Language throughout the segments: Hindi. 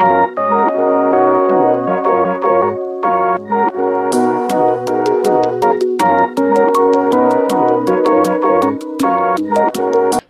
Thank you.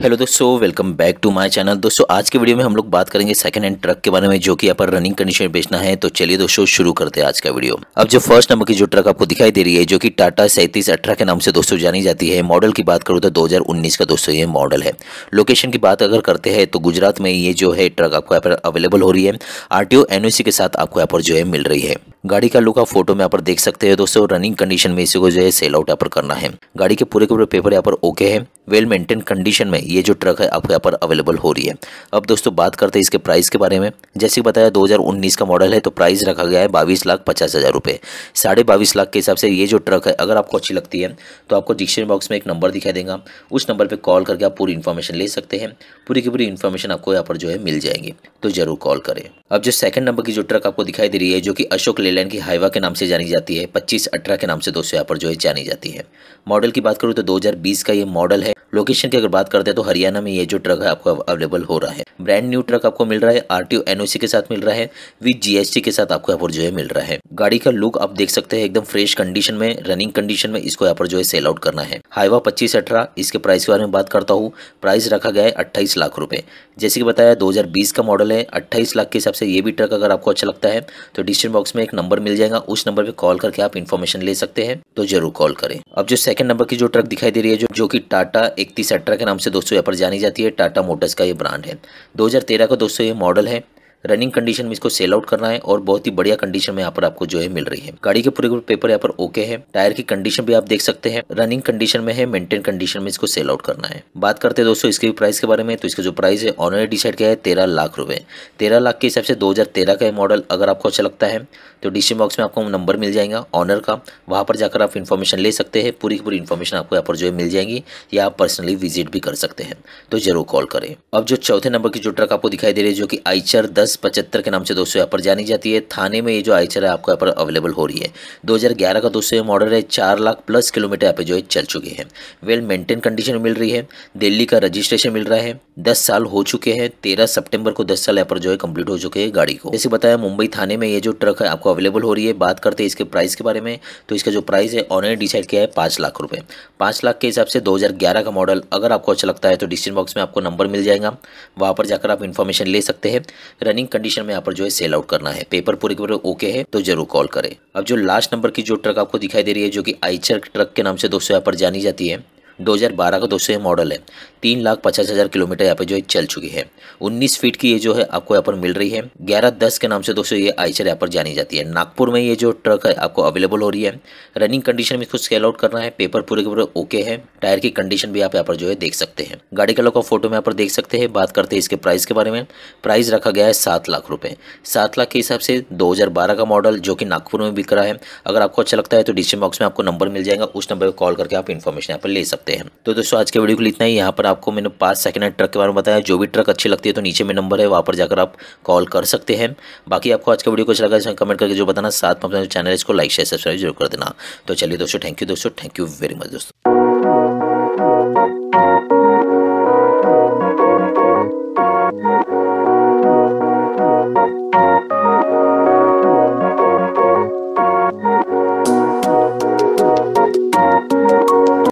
हेलो दोस्तों welcome back to my channel दोस्तों आज के वीडियो में हम लोग बात करेंगे सेकंड हैंड ट्रक के बारे में जो कि यहाँ पर रनिंग कंडीशन में बेचना है तो चलिए दोस्तों शुरू करते हैं आज का वीडियो अब जो फर्स्ट नंबर की जो ट्रक आपको दिखाई दे रही है जो कि टाटा सैंतीस अठारह के नाम से दोस्तों जानी जाती है मॉडल की बात करूँ तो दो का दोस्तों ये मॉडल है लोकेशन की बात अगर करते हैं तो गुजरात में ये जो है ट्रक आपको यहाँ पर अवेलेबल हो रही है आर टी के साथ आपको यहाँ पर जो है मिल रही है गाड़ी का लुक आप फोटो में यहाँ पर देख सकते हैं दोस्तों रनिंग कंडीशन में इसी को जो है सेल आउट यहाँ पर करना है गाड़ी के पूरे के पूरे पेपर यहाँ पर ओके है वेल मेंटेन कंडीशन में ये जो ट्रक है आपको यहाँ पर अवेलेबल हो रही है अब दोस्तों बात करते हैं इसके प्राइस के बारे में जैसे बताया 2019 का मॉडल है तो प्राइस रखा गया है बाईस लाख पचास हज़ार रुपये साढ़े बाईस लाख के हिसाब से ये जो ट्रक है अगर आपको अच्छी लगती है तो आपको डिक्शनरी बॉक्स में एक नंबर दिखाई देगा उस नंबर पर कॉल करके आप पूरी इन्फॉर्मेशन ले सकते हैं पूरी की पूरी इन्फॉर्मेशन आपको यहाँ पर जो है मिल जाएंगी तो ज़रूर कॉल करें अब जो सेकंड नंबर की जो ट्रक आपको दिखाई दे रही है जो कि अशोक ले एयरलाइन की हाइवा के नाम से जानी जाती है पच्चीस अठारह के नाम से दोस्तों यहाँ पर जो है जानी जाती है मॉडल की बात करूँ तो 2020 का ये मॉडल है लोकेशन की अगर बात करते हैं तो हरियाणा में ये जो ट्रक है आपको अवेलेबल हो रहा है ब्रांड न्यू ट्रक आपको मिल रहा है आर टी के साथ मिल रहा है विद जीएसटी के साथ आपको यहाँ पर जो है मिल रहा है गाड़ी का लुक आप देख सकते हैं एकदम फ्रेश कंडीशन में रनिंग कंडीशन में इसको यहाँ पर जो है सेल आउट करना है हाईवा पच्चीस अठारह इसके प्राइस के बारे में बात करता हूँ प्राइस रखा गया है अट्ठाईस लाख रुपये जैसे कि बताया दो का मॉडल है अट्ठाईस लाख के हिसाब से ये भी ट्रक अगर आपको अच्छा लगता है तो डिस्क्रिप्शन बॉक्स में एक नंबर मिल जाएगा उस नंबर पर कॉल करके आप इन्फॉर्मेशन ले सकते हैं तो जरूर कॉल करें अब जो सेकंड नंबर की जो ट्रक दिखाई दे रही है जो जो कि टाटा इकतीस अठारह के नाम से दोस्तों यहाँ पर जानी जाती है टाटा मोटर्स का ये ब्रांड है 2013 का दोस्तों ये मॉडल है रनिंग कंडीशन में इसको सेल आउट करना है और बहुत ही बढ़िया कंडीशन में यहाँ पर आपको जो है मिल रही है गाड़ी के पूरे पेपर यहाँ पर ओके है टायर की कंडीशन भी आप देख सकते हैं रनिंग कंडीशन में है मेंटेन कंडीशन में इसको सेल आउट करना है बात करते हैं दोस्तों इसके प्राइस के बारे में तो इसका जो प्राइस है ऑनर डिसाइड किया है तेरह लाख रुपए तेरह लाख के हिसाब से दो का मॉडल अगर आपको अच्छा लगता है तो डिस्ट्री बॉक्स में आपको नंबर मिल जाएगा ऑनर का वहाँ पर जाकर आप इन्फॉर्मेशन ले सकते हैं पूरी की पूरी इन्फॉर्मेशन आपको यहाँ पर जो है मिल जाएगी या आप पर्सनली विजिट भी कर सकते हैं तो जरूर कॉल करें अब जो चौथे नंबर की जो ट्रक आपको दिखाई दे रही है जो कि आईचर दस एस पचहत्तर के नाम से दोस्तों यहाँ पर जानी जाती है थाने में ये जो आइचर है आपको यहाँ पर अवेलेबल हो रही है 2011 का दोस्तों ये मॉडल है चार लाख प्लस किलोमीटर यहाँ पे जो है चल चुके हैं वेल मेंटेन कंडीशन मिल रही है दिल्ली का रजिस्ट्रेशन मिल रहा है दस साल हो चुके हैं तेरह सेप्टेम्बर को दस साल यहाँ पर जो है कम्प्लीट हो चुके हैं गाड़ी को जैसे बताया मुंबई थाने में ये जो ट्रक है आपको अवेलेबल हो रही है बात करते हैं इसके प्राइस के बारे में तो इसका जो प्राइस है ऑनलाइन डिसाइड किया है पाँच लाख रुपये पाँच लाख के हिसाब से दो का मॉडल अगर आपको अच्छा लगता है तो डिस्क्रिप्शन बॉक्स में आपको नंबर मिल जाएगा वहाँ पर जाकर आप इन्फॉर्मेशन ले सकते हैं रनिंग रनिंग कंडीशन में यहाँ पर जो है सेल आउट करना है पेपर पूरे के पूरे ओके है तो जरूर कॉल करें अब जो लास्ट नंबर की जो ट्रक आपको दिखाई दे रही है जो कि आईचर ट्रक के नाम से दोस्तों यहाँ पर जानी जाती है 2012 का दोस्तों ये मॉडल है तीन लाख पचास हज़ार किलोमीटर यहाँ पे जो है चल चुकी है 19 फीट की ये जो है आपको यहाँ पर मिल रही है ग्यारह दस के नाम से दोस्तों ये आईचर यहाँ पर जानी जाती है नागपुर में ये जो ट्रक है आपको अवेलेबल हो रही है रनिंग कंडीशन में इसको स्केल आउट करना है पेपर पूरे के पूरे ओके है टायर की कंडीशन भी आप यहाँ पर जो है देख सकते हैं गाड़ी कलर का फोटो में यहाँ पर देख सकते हैं बात करते हैं इसके प्राइस के बारे में प्राइस रखा गया है सात लाख रुपये सात लाख के हिसाब से दो का मॉडल जो कि नागपुर में बिक रहा है अगर आपको अच्छा लगता है तो डिस्क्रिप्शन बॉक्स में आपको नंबर मिल जाएगा उस नंबर पर कॉल करके आप इन्फॉर्मेशन यहाँ पर ले सकते हैं सकते हैं तो दोस्तों आज के वीडियो के लिए इतना ही यहाँ पर आपको मैंने पाँच सेकेंड हैंड ट्रक के बारे में बताया जो भी ट्रक अच्छी लगती है तो नीचे में नंबर है वहाँ पर जाकर आप कॉल कर सकते हैं बाकी आपको आज का वीडियो कुछ लगा इसमें कमेंट करके जो बताना साथ में चैनल इसको लाइक शेयर सब्सक्राइब जरूर कर देना तो चलिए दोस्तों थैंक यू दोस्तों थैंक यू वेरी मच दोस्तों